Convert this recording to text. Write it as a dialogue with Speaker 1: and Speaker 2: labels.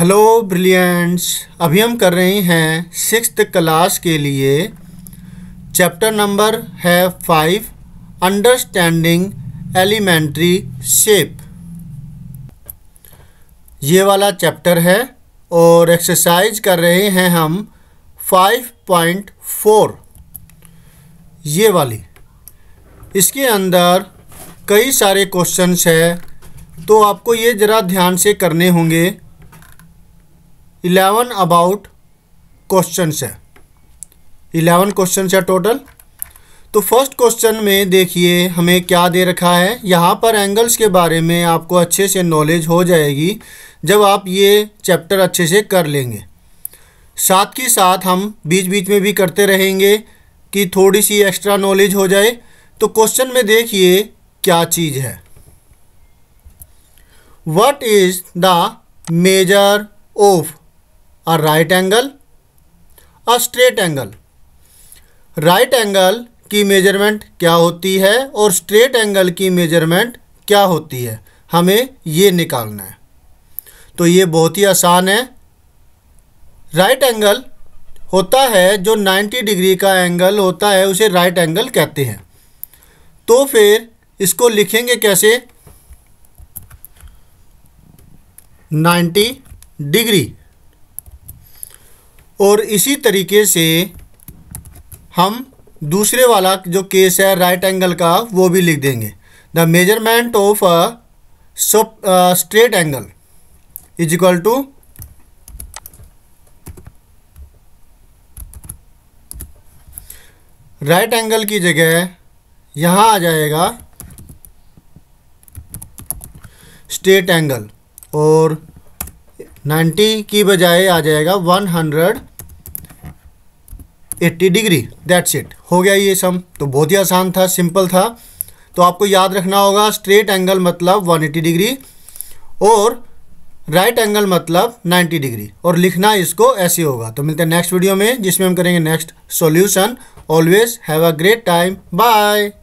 Speaker 1: hello brilliants अभी हम कर रहे हैं सिक्स क्लास के लिए चैप्टर नंबर है फाइव अंडरस्टैंडिंग एलिमेंट्री शेप ये वाला चैप्टर है और एक्सरसाइज कर रहे हैं हम 5.4 ये वाली इसके अंदर कई सारे क्वेश्चंस है तो आपको ये ज़रा ध्यान से करने होंगे इलेवन अबाउट क्वेश्चन है इलेवन क्वेश्चन है टोटल तो फर्स्ट क्वेश्चन में देखिए हमें क्या दे रखा है यहाँ पर एंगल्स के बारे में आपको अच्छे से नॉलेज हो जाएगी जब आप ये चैप्टर अच्छे से कर लेंगे साथ ही साथ हम बीच बीच में भी करते रहेंगे कि थोड़ी सी एक्स्ट्रा नॉलेज हो जाए तो क्वेश्चन में देखिए क्या चीज़ है what is the measure of a right angle a straight angle right angle की मेजरमेंट क्या होती है और स्ट्रेट एंगल की मेजरमेंट क्या होती है हमें ये निकालना है तो ये बहुत ही आसान है राइट right एंगल होता है जो 90 डिग्री का एंगल होता है उसे राइट right एंगल कहते हैं तो फिर इसको लिखेंगे कैसे 90 डिग्री और इसी तरीके से हम दूसरे वाला जो केस है राइट एंगल का वो भी लिख देंगे the measurement of straight angle is equal to right angle की जगह यहाँ आ जाएगा स्ट्रेट एंगल और 90 की बजाय आ जाएगा 180 डिग्री दैट्स इट हो गया ये सम तो बहुत ही आसान था सिंपल था तो आपको याद रखना होगा स्ट्रेट एंगल मतलब 180 डिग्री और राइट right एंगल मतलब 90 डिग्री और लिखना इसको ऐसे होगा तो मिलते हैं नेक्स्ट वीडियो में जिसमें हम करेंगे next solution always have a great time bye